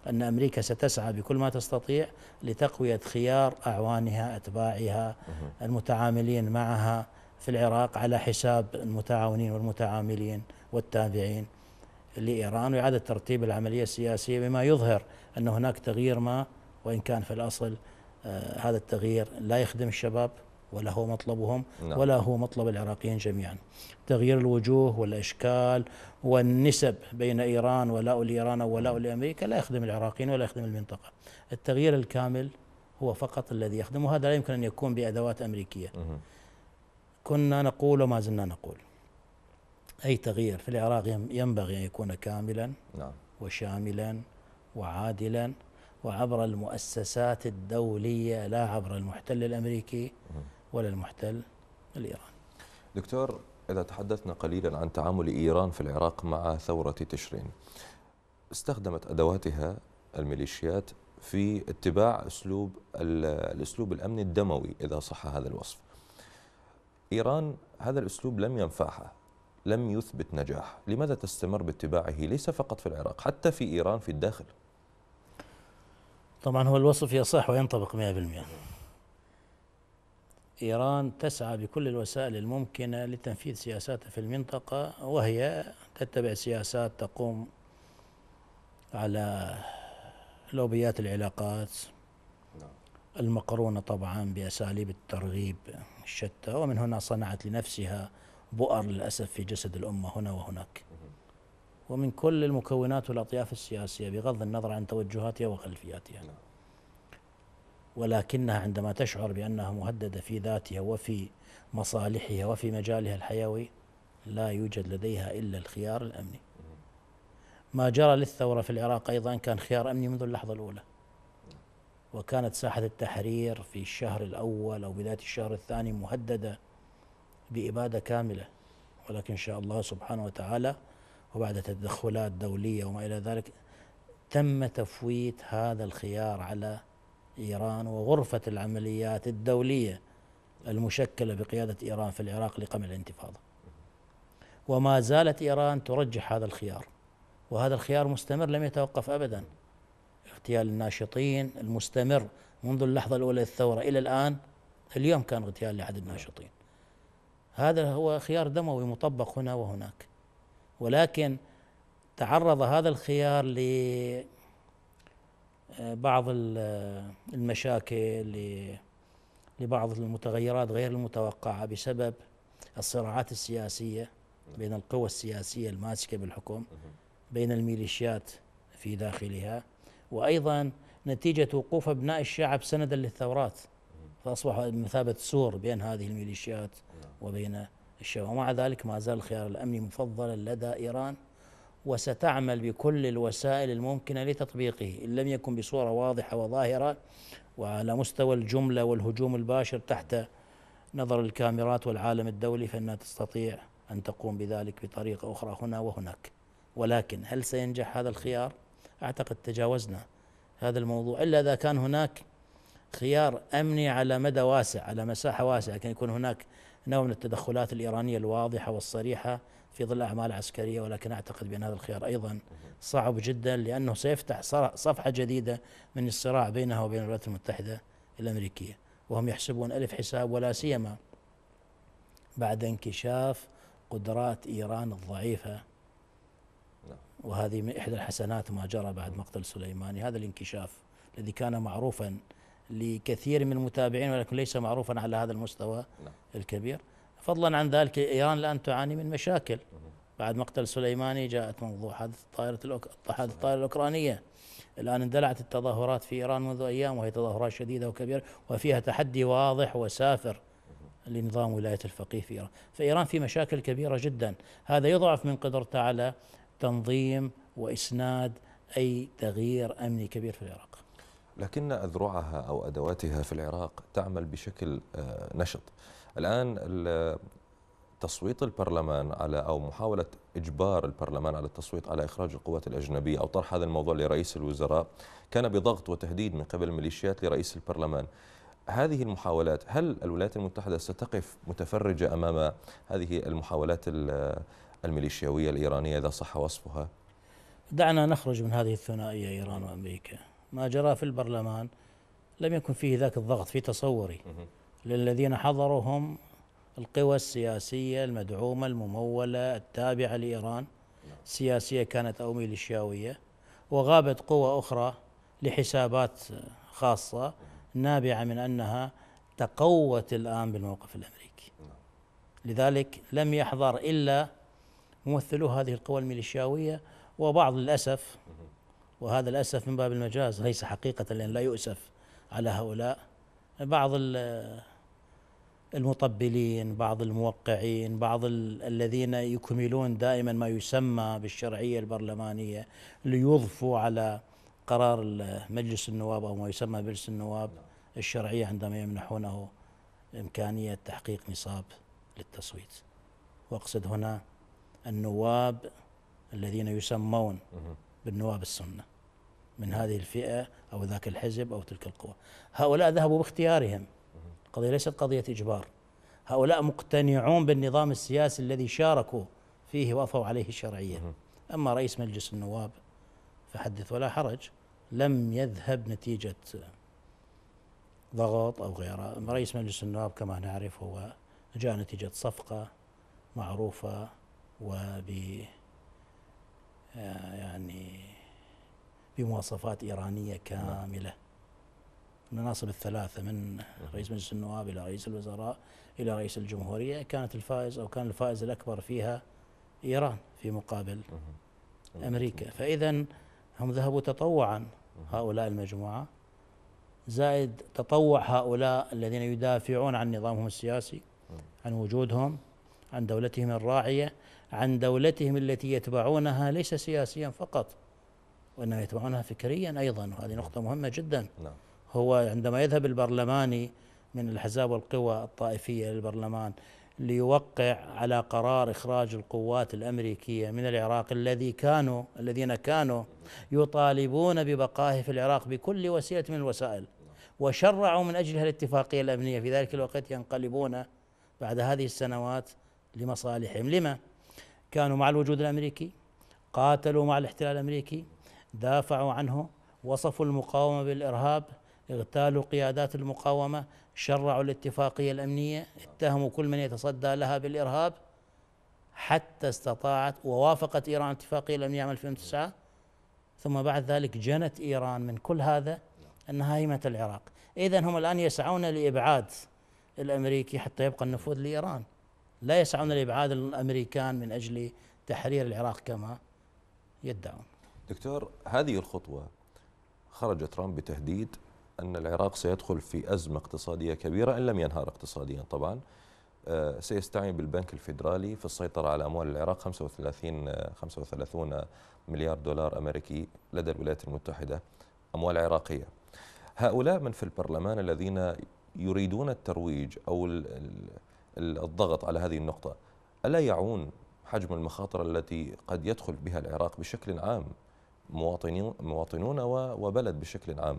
أن أمريكا ستسعى بكل ما تستطيع لتقوية خيار أعوانها أتباعها المتعاملين معها في العراق على حساب المتعاونين والمتعاملين والتابعين لإيران وإعادة ترتيب العملية السياسية بما يظهر أن هناك تغيير ما وإن كان في الأصل آه، هذا التغيير لا يخدم الشباب ولا هو مطلبهم نعم. ولا هو مطلب العراقيين جميعا تغيير الوجوه والأشكال والنسب بين إيران ولاء لإيران ولاء لأمريكا لا يخدم العراقيين ولا يخدم المنطقة التغيير الكامل هو فقط الذي يخدم وهذا لا يمكن أن يكون بأدوات أمريكية مه. كنا نقول وما زلنا نقول أي تغيير في العراق ينبغي أن يكون كاملا نعم. وشاملا وعادلا وعبر المؤسسات الدولية لا عبر المحتل الأمريكي ولا المحتل الإيراني دكتور إذا تحدثنا قليلا عن تعامل إيران في العراق مع ثورة تشرين استخدمت أدواتها الميليشيات في اتباع أسلوب الأسلوب الأمني الدموي إذا صح هذا الوصف إيران هذا الأسلوب لم ينفعها لم يثبت نجاح لماذا تستمر باتباعه ليس فقط في العراق حتى في إيران في الداخل طبعا هو الوصف يصح وينطبق 100% إيران تسعى بكل الوسائل الممكنة لتنفيذ سياساتها في المنطقة وهي تتبع سياسات تقوم على لوبيات العلاقات نعم. المقرونة طبعا بأساليب الترغيب الشتى ومن هنا صنعت لنفسها بؤر للأسف في جسد الأمة هنا وهناك ومن كل المكونات والأطياف السياسية بغض النظر عن توجهاتها وخلفياتها نعم. ولكنها عندما تشعر بأنها مهددة في ذاتها وفي مصالحها وفي مجالها الحيوي لا يوجد لديها إلا الخيار الأمني ما جرى للثورة في العراق أيضا كان خيار أمني منذ اللحظة الأولى وكانت ساحة التحرير في الشهر الأول أو بداية الشهر الثاني مهددة بإبادة كاملة ولكن إن شاء الله سبحانه وتعالى وبعد تدخلات دولية وما إلى ذلك تم تفويت هذا الخيار على إيران وغرفة العمليات الدولية المشكلة بقيادة إيران في العراق لقمع الانتفاضة وما زالت إيران ترجح هذا الخيار وهذا الخيار مستمر لم يتوقف أبداً اغتيال الناشطين المستمر منذ اللحظة الأولى للثورة إلى الآن اليوم كان اغتيال لأحد الناشطين هذا هو خيار دموي مطبق هنا وهناك ولكن تعرض هذا الخيار ل آه، بعض آه، المشاكل لبعض المتغيرات غير المتوقعة بسبب الصراعات السياسية بين القوى السياسية الماسكة بالحكم بين الميليشيات في داخلها وأيضا نتيجة وقوف أبناء الشعب سندا للثورات فأصبحوا بمثابة سور بين هذه الميليشيات وبين الشعب ومع ذلك ما زال الخيار الأمني مفضلا لدى إيران وستعمل بكل الوسائل الممكنة لتطبيقه إن لم يكن بصورة واضحة وظاهرة وعلى مستوى الجملة والهجوم الباشر تحت نظر الكاميرات والعالم الدولي فإنها تستطيع أن تقوم بذلك بطريقة أخرى هنا وهناك ولكن هل سينجح هذا الخيار؟ اعتقد تجاوزنا هذا الموضوع الا اذا كان هناك خيار امني على مدى واسع على مساحه واسعه كان يكون هناك نوع من التدخلات الايرانيه الواضحه والصريحه في ظل اعمال عسكريه ولكن اعتقد بان هذا الخيار ايضا صعب جدا لانه سيفتح صفحه جديده من الصراع بينها وبين الولايات المتحده الامريكيه وهم يحسبون الف حساب ولا سيما بعد انكشاف قدرات ايران الضعيفه وهذه من إحدى الحسنات ما جرى بعد مقتل سليماني هذا الانكشاف الذي كان معروفا لكثير من المتابعين ولكن ليس معروفا على هذا المستوى لا. نعم. الكبير فضلا عن ذلك إيران الآن تعاني من مشاكل بعد مقتل سليماني جاءت موضوع حادث الطائرة الأوك... حادث الطائرة الأوكرانية الآن اندلعت التظاهرات في إيران منذ أيام وهي تظاهرات شديدة وكبيرة وفيها تحدي واضح وسافر لنظام ولاية الفقيه في إيران فإيران في مشاكل كبيرة جدا هذا يضعف من قدرتها على تنظيم واسناد اي تغيير امني كبير في العراق. لكن اذرعها او ادواتها في العراق تعمل بشكل آه، نشط. الان تصويت البرلمان على او محاوله اجبار البرلمان على التصويت على اخراج القوات الاجنبيه او طرح هذا الموضوع لرئيس الوزراء كان بضغط وتهديد من قبل الميليشيات لرئيس البرلمان. هذه المحاولات هل الولايات المتحده ستقف متفرجه امام هذه المحاولات الميليشياوية الإيرانية إذا صح وصفها دعنا نخرج من هذه الثنائية إيران وأمريكا ما جرى في البرلمان لم يكن فيه ذاك الضغط في تصوري للذين حضروا هم القوى السياسية المدعومة الممولة التابعة لإيران نعم. سياسية كانت أو ميليشياوية وغابت قوى أخرى لحسابات خاصة نابعة من أنها تقوت الآن بالموقف الأمريكي نعم. لذلك لم يحضر إلا ممثلو هذه القوى الميليشياوية وبعض للأسف وهذا الأسف من باب المجاز ليس حقيقة لأن لا يؤسف على هؤلاء بعض المطبلين بعض الموقعين بعض الذين يكملون دائما ما يسمى بالشرعية البرلمانية ليضفوا على قرار مجلس النواب أو ما يسمى مجلس النواب الشرعية عندما يمنحونه إمكانية تحقيق نصاب للتصويت وأقصد هنا النواب الذين يسمون بالنواب السنه من هذه الفئه او ذاك الحزب او تلك القوى هؤلاء ذهبوا باختيارهم القضيه ليست قضيه اجبار هؤلاء مقتنعون بالنظام السياسي الذي شاركوا فيه وأفوا عليه الشرعيه اما رئيس مجلس النواب فحدث ولا حرج لم يذهب نتيجه ضغط او غيره رئيس مجلس النواب كما نعرف هو جاء نتيجه صفقه معروفه وب آه، يعني بمواصفات إيرانية نعم. كاملة المناصب الثلاثة من رئيس مجلس النواب إلى رئيس الوزراء إلى رئيس الجمهورية كانت الفائز أو كان الفائز الأكبر فيها إيران في مقابل أمريكا فإذا هم ذهبوا تطوعا هؤلاء المجموعة زائد تطوع هؤلاء الذين يدافعون عن نظامهم السياسي عن وجودهم عن دولتهم الراعية عن دولتهم التي يتبعونها ليس سياسيا فقط وإنما يتبعونها فكريا أيضا وهذه نقطة مهمة جدا نعم. هو عندما يذهب البرلماني من الأحزاب والقوى الطائفية للبرلمان ليوقع على قرار إخراج القوات الأمريكية من العراق الذي كانوا الذين كانوا يطالبون ببقائه في العراق بكل وسيلة من الوسائل وشرعوا من أجلها الاتفاقية الأمنية في ذلك الوقت ينقلبون بعد هذه السنوات لمصالحهم لما؟ كانوا مع الوجود الامريكي قاتلوا مع الاحتلال الامريكي دافعوا عنه وصفوا المقاومه بالارهاب اغتالوا قيادات المقاومه شرعوا الاتفاقيه الامنيه اتهموا كل من يتصدى لها بالارهاب حتى استطاعت ووافقت ايران الاتفاقيه الامنيه عام 2009 ثم بعد ذلك جنت ايران من كل هذا انها هيمه العراق، اذا هم الان يسعون لابعاد الامريكي حتى يبقى النفوذ لايران، لا يسعون لابعاد الامريكان من اجل تحرير العراق كما يدعون. دكتور هذه الخطوه خرج ترامب بتهديد ان العراق سيدخل في ازمه اقتصاديه كبيره ان لم ينهار اقتصاديا طبعا. آه، سيستعين بالبنك الفيدرالي في السيطرة على أموال العراق 35 35 مليار دولار أمريكي لدى الولايات المتحدة أموال عراقية هؤلاء من في البرلمان الذين يريدون الترويج أو الضغط على هذه النقطة ألا يعون حجم المخاطر التي قد يدخل بها العراق بشكل عام مواطنون وبلد بشكل عام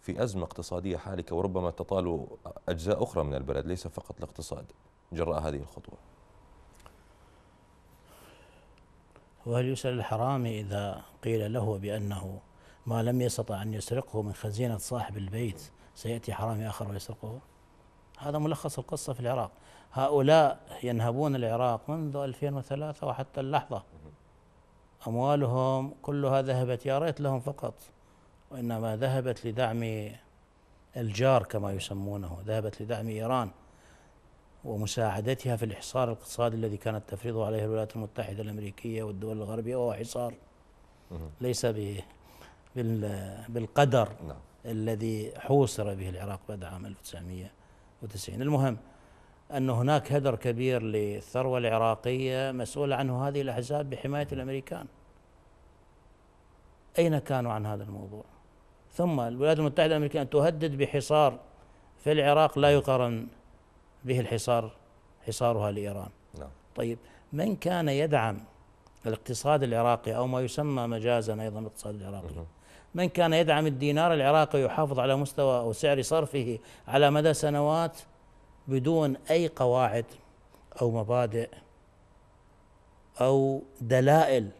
في أزمة اقتصادية حالكة وربما تطال أجزاء أخرى من البلد ليس فقط الاقتصاد جراء هذه الخطوة وهل يسأل الحرامي إذا قيل له بأنه ما لم يستطع أن يسرقه من خزينة صاحب البيت سيأتي حرامي آخر ويسرقه هذا ملخص القصة في العراق هؤلاء ينهبون العراق منذ 2003 وحتى اللحظة أموالهم كلها ذهبت يا ريت لهم فقط وإنما ذهبت لدعم الجار كما يسمونه ذهبت لدعم إيران ومساعدتها في الحصار الاقتصادي الذي كانت تفرضه عليه الولايات المتحدة الأمريكية والدول الغربية وهو حصار ليس بالقدر نعم. الذي حوصر به العراق بعد عام 1990 المهم أن هناك هدر كبير للثروة العراقية مسؤولة عنه هذه الأحزاب بحماية الأمريكان أين كانوا عن هذا الموضوع ثم الولايات المتحدة الأمريكية تهدد بحصار في العراق لا يقارن به الحصار حصارها لإيران لا. نعم. طيب من كان يدعم الاقتصاد العراقي أو ما يسمى مجازا أيضا الاقتصاد العراقي من كان يدعم الدينار العراقي يحافظ على مستوى أو سعر صرفه على مدى سنوات بدون اي قواعد او مبادئ او دلائل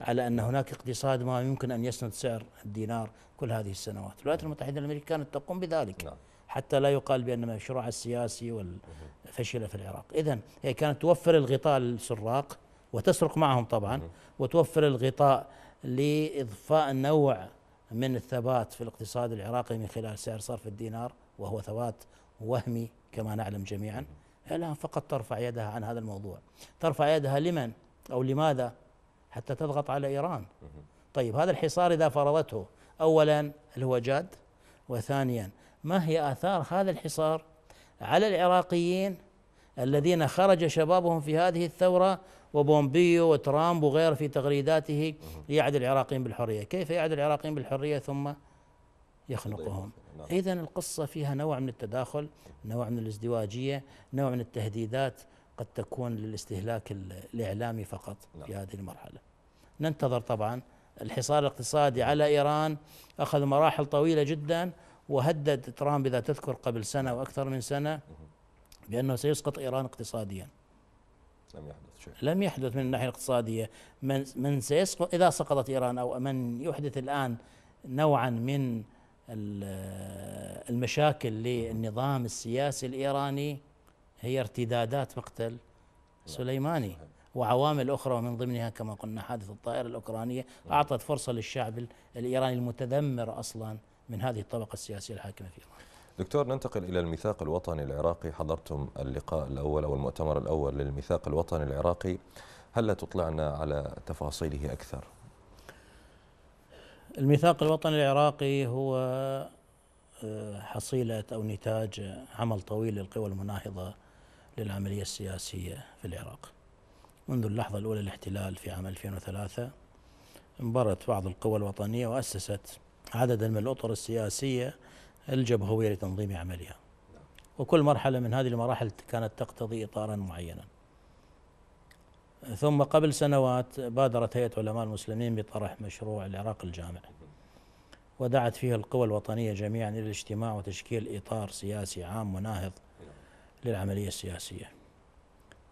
على ان هناك اقتصاد ما يمكن ان يسند سعر الدينار كل هذه السنوات، الولايات نعم. المتحده الامريكيه كانت تقوم بذلك نعم. حتى لا يقال بان مشروعها السياسي فشل في العراق، اذا هي كانت توفر الغطاء للسراق وتسرق معهم طبعا وتوفر الغطاء لاضفاء نوع من الثبات في الاقتصاد العراقي من خلال سعر صرف الدينار وهو ثبات وهمي كما نعلم جميعا الآن فقط ترفع يدها عن هذا الموضوع ترفع يدها لمن أو لماذا حتى تضغط على إيران طيب هذا الحصار إذا فرضته أولا هل هو جاد وثانيا ما هي آثار هذا الحصار على العراقيين الذين خرج شبابهم في هذه الثورة وبومبيو وترامب وغيره في تغريداته يعد العراقيين بالحرية كيف يعد العراقيين بالحرية ثم يخنقهم نعم. إذا القصة فيها نوع من التداخل نوع من الازدواجية نوع من التهديدات قد تكون للاستهلاك الإعلامي فقط نعم. في هذه المرحلة ننتظر طبعا الحصار الاقتصادي على إيران أخذ مراحل طويلة جدا وهدد ترامب إذا تذكر قبل سنة وأكثر من سنة بأنه سيسقط إيران اقتصاديا لم يحدث شيء لم يحدث من الناحية الاقتصادية من, من سيسقط إذا سقطت إيران أو من يحدث الآن نوعا من المشاكل للنظام السياسي الإيراني هي ارتدادات مقتل سليماني وعوامل أخرى ومن ضمنها كما قلنا حادث الطائرة الأوكرانية أعطت فرصة للشعب الإيراني المتذمر أصلا من هذه الطبقة السياسية الحاكمة في إيران دكتور ننتقل إلى الميثاق الوطني العراقي حضرتم اللقاء الأول أو المؤتمر الأول للميثاق الوطني العراقي هل تطلعنا على تفاصيله أكثر؟ الميثاق الوطني العراقي هو آه، حصيلة أو نتاج عمل طويل للقوى المناهضة للعملية السياسية في العراق منذ اللحظة الأولى الاحتلال في عام 2003 انبرت بعض القوى الوطنية وأسست عددا من الأطر السياسية الجبهوية لتنظيم عملها وكل مرحلة من هذه المراحل كانت تقتضي إطارا معينا ثم قبل سنوات بادرت هيئة علماء المسلمين بطرح مشروع العراق الجامع ودعت فيه القوى الوطنية جميعا إلى الاجتماع وتشكيل إطار سياسي عام مناهض للعملية السياسية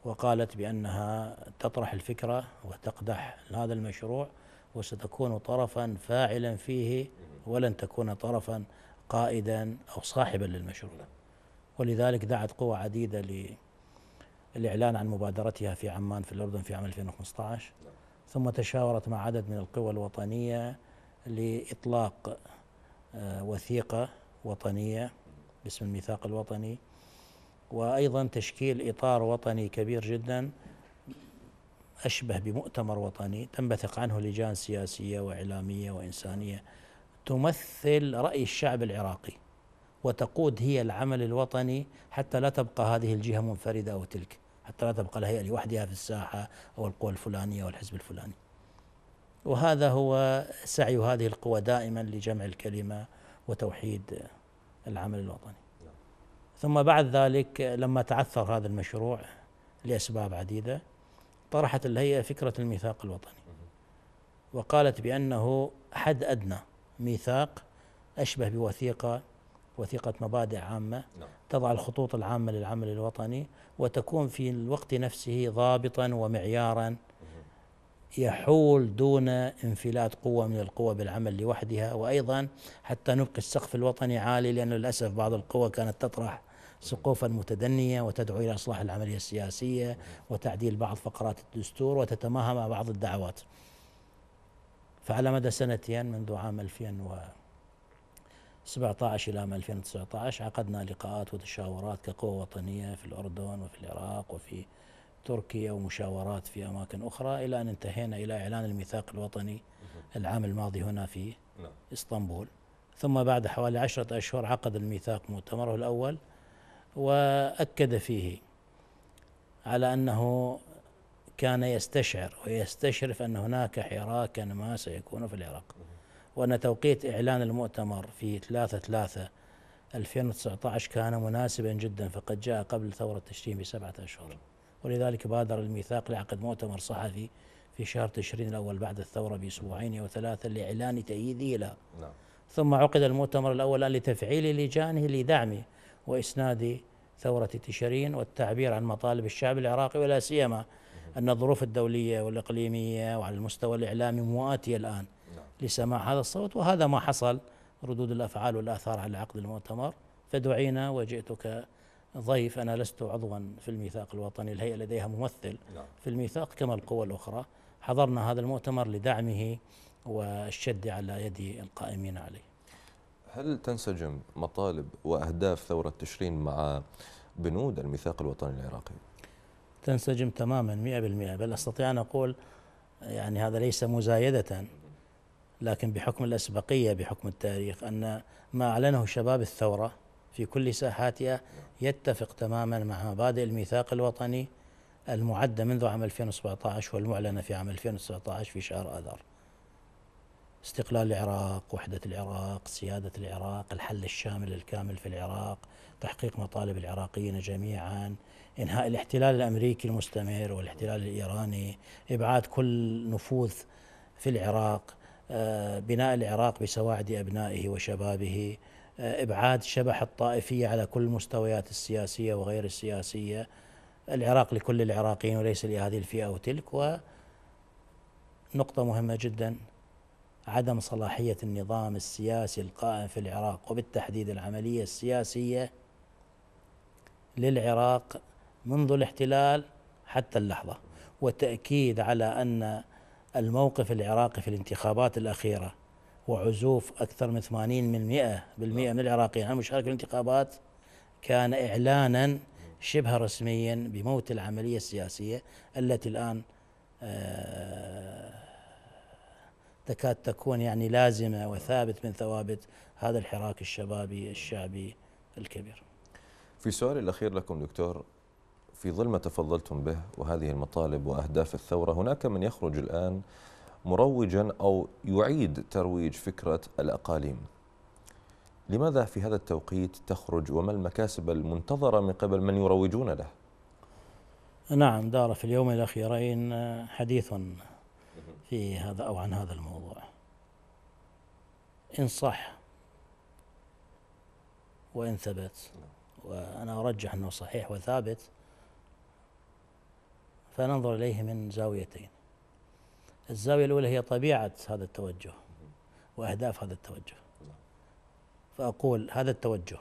وقالت بأنها تطرح الفكرة وتقدح هذا المشروع وستكون طرفا فاعلا فيه ولن تكون طرفا قائدا أو صاحبا للمشروع ولذلك دعت قوى عديدة للمشروع الإعلان عن مبادرتها في عمان في الأردن في عام 2015 ثم تشاورت مع عدد من القوى الوطنية لإطلاق آه، وثيقة وطنية باسم الميثاق الوطني وأيضا تشكيل إطار وطني كبير جدا أشبه بمؤتمر وطني تنبثق عنه لجان سياسية وإعلامية وإنسانية تمثل رأي الشعب العراقي وتقود هي العمل الوطني حتى لا تبقى هذه الجهة منفردة أو تلك حتى لا تبقى الهيئة لوحدها في الساحة أو القوى الفلانية أو الحزب الفلاني وهذا هو سعي هذه القوى دائما لجمع الكلمة وتوحيد العمل الوطني ثم بعد ذلك لما تعثر هذا المشروع لأسباب عديدة طرحت الهيئة فكرة الميثاق الوطني وقالت بأنه حد أدنى ميثاق أشبه بوثيقة وثيقة مبادئ عامة نعم. تضع الخطوط العامة للعمل الوطني وتكون في الوقت نفسه ضابطا ومعيارا يحول دون انفلات قوة من القوى بالعمل لوحدها وأيضا حتى نبقي السقف الوطني عالي لأن للأسف بعض القوى كانت تطرح سقوفا متدنية وتدعو إلى إصلاح العملية السياسية وتعديل بعض فقرات الدستور وتتماهى مع بعض الدعوات فعلى مدى سنتين منذ عام 2000 17 إلى عام 2019 عقدنا لقاءات وتشاورات كقوة وطنية في الأردن وفي العراق وفي تركيا ومشاورات في أماكن أخرى إلى أن انتهينا إلى إعلان الميثاق الوطني العام الماضي هنا في نعم. إسطنبول ثم بعد حوالي عشرة أشهر عقد الميثاق مؤتمره الأول وأكد فيه على أنه كان يستشعر ويستشرف أن هناك حراكا ما سيكون في العراق وأن توقيت إعلان المؤتمر في 3 3 2019 كان مناسبا جدا فقد جاء قبل ثورة تشرين بسبعة أشهر ولذلك بادر الميثاق لعقد مؤتمر صحفي في شهر تشرين الأول بعد الثورة بأسبوعين أو ثلاثة لإعلان تأييده لها نعم. ثم عقد المؤتمر الأول لتفعيل لجانه لدعم وإسناد ثورة تشرين والتعبير عن مطالب الشعب العراقي ولا سيما أن الظروف الدولية والإقليمية وعلى المستوى الإعلامي مواتية الآن لسماع هذا الصوت وهذا ما حصل ردود الافعال والاثار على عقد المؤتمر فدعينا وجئتك ضيف انا لست عضوا في الميثاق الوطني الهيئه لديها ممثل نعم. في الميثاق كما القوى الاخرى حضرنا هذا المؤتمر لدعمه والشد على يد القائمين عليه. هل تنسجم مطالب واهداف ثوره تشرين مع بنود الميثاق الوطني العراقي؟ تنسجم تماما 100% بل استطيع ان اقول يعني هذا ليس مزايده لكن بحكم الأسبقية بحكم التاريخ أن ما أعلنه شباب الثورة في كل ساحاتها يتفق تماما مع مبادئ الميثاق الوطني المعدة منذ عام 2017 والمعلنة في عام 2019 في شهر آذار استقلال العراق وحدة العراق سيادة العراق الحل الشامل الكامل في العراق تحقيق مطالب العراقيين جميعا إنهاء الاحتلال الأمريكي المستمر والاحتلال الإيراني إبعاد كل نفوذ في العراق آه، بناء العراق بسواعد أبنائه وشبابه آه، إبعاد شبح الطائفية على كل المستويات السياسية وغير السياسية العراق لكل العراقيين وليس لهذه الفئة أو تلك ونقطة مهمة جدا عدم صلاحية النظام السياسي القائم في العراق وبالتحديد العملية السياسية للعراق منذ الاحتلال حتى اللحظة وتأكيد على أن الموقف العراقي في الانتخابات الأخيرة وعزوف أكثر من 80 من 100 بالمئة نعم. من العراقيين عن المشاركة في الانتخابات كان إعلانا شبه رسميا بموت العملية السياسية التي الآن آه، تكاد تكون يعني لازمة وثابت من ثوابت هذا الحراك الشبابي الشعبي الكبير في سؤالي الأخير لكم دكتور في ظل ما تفضلتم به وهذه المطالب وأهداف الثورة هناك من يخرج الآن مروجا أو يعيد ترويج فكرة الأقاليم لماذا في هذا التوقيت تخرج وما المكاسب المنتظرة من قبل من يروجون له نعم دار في اليوم الأخيرين آه، حديث في هذا أو عن هذا الموضوع إن صح وإن ثبت وأنا أرجح أنه صحيح وثابت فننظر إليه من زاويتين الزاوية الأولى هي طبيعة هذا التوجه وأهداف هذا التوجه فأقول هذا التوجه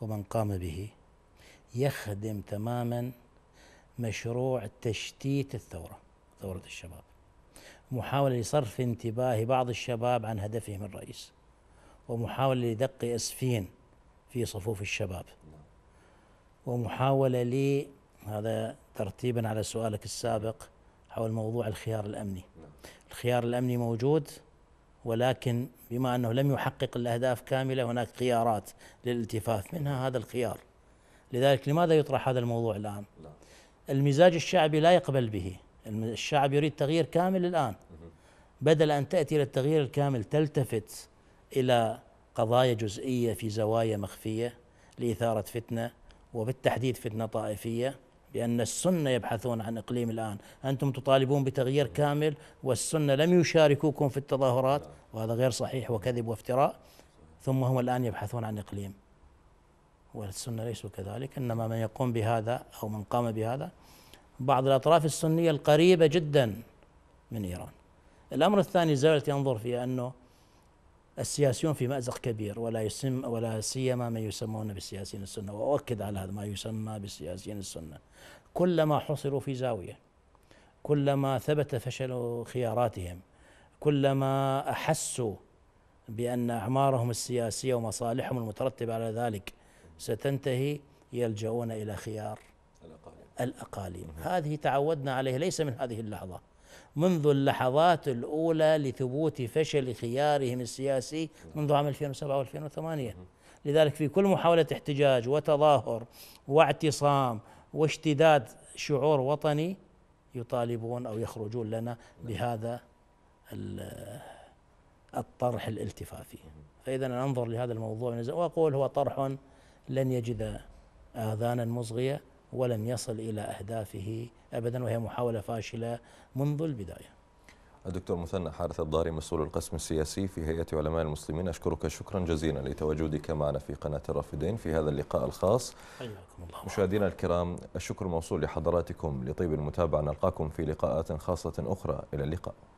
ومن قام به يخدم تماما مشروع تشتيت الثورة ثورة الشباب محاولة لصرف انتباه بعض الشباب عن هدفهم الرئيس ومحاولة لدق أسفين في صفوف الشباب ومحاولة لي هذا ترتيبا على سؤالك السابق حول موضوع الخيار الامني. نعم. الخيار الامني موجود ولكن بما انه لم يحقق الاهداف كامله هناك خيارات للالتفاف منها هذا الخيار. لذلك لماذا يطرح هذا الموضوع الان؟ نعم. المزاج الشعبي لا يقبل به، الشعب يريد تغيير كامل الان. بدل ان تاتي الى التغيير الكامل تلتفت الى قضايا جزئيه في زوايا مخفيه لاثاره فتنه وبالتحديد فتنه طائفيه لأن السنة يبحثون عن إقليم الآن أنتم تطالبون بتغيير كامل والسنة لم يشاركوكم في التظاهرات وهذا غير صحيح وكذب وافتراء ثم هم الآن يبحثون عن إقليم والسنة ليسوا كذلك إنما من يقوم بهذا أو من قام بهذا بعض الأطراف السنية القريبة جدا من إيران الأمر الثاني زالت ينظر فيه أنه السياسيون في مأزق كبير ولا يسم ولا سيما من يسمون بالسياسيين السنة وأؤكد على هذا ما يسمى بالسياسيين السنة كلما حصروا في زاوية كلما ثبت فشل خياراتهم كلما أحسوا بأن أعمارهم السياسية ومصالحهم المترتبة على ذلك ستنتهي يلجؤون إلى خيار الأقاليم, الأقاليم. هذه تعودنا عليه ليس من هذه اللحظة منذ اللحظات الأولى لثبوت فشل خيارهم السياسي منذ عام 2007 و2008 لذلك في كل محاولة احتجاج وتظاهر واعتصام واشتداد شعور وطني يطالبون أو يخرجون لنا بهذا الطرح الالتفافي فإذا أنا أنظر لهذا الموضوع وأقول هو طرح لن يجد آذانا مصغية ولم يصل إلى أهدافه أبدا وهي محاولة فاشلة منذ البداية الدكتور مثنى حارث الضاري مسؤول القسم السياسي في هيئة علماء المسلمين أشكرك شكرا جزيلا لتواجدك معنا في قناة الرافدين في هذا اللقاء الخاص حياكم الله مشاهدينا الكرام الشكر موصول لحضراتكم لطيب المتابعة نلقاكم في لقاءات خاصة أخرى إلى اللقاء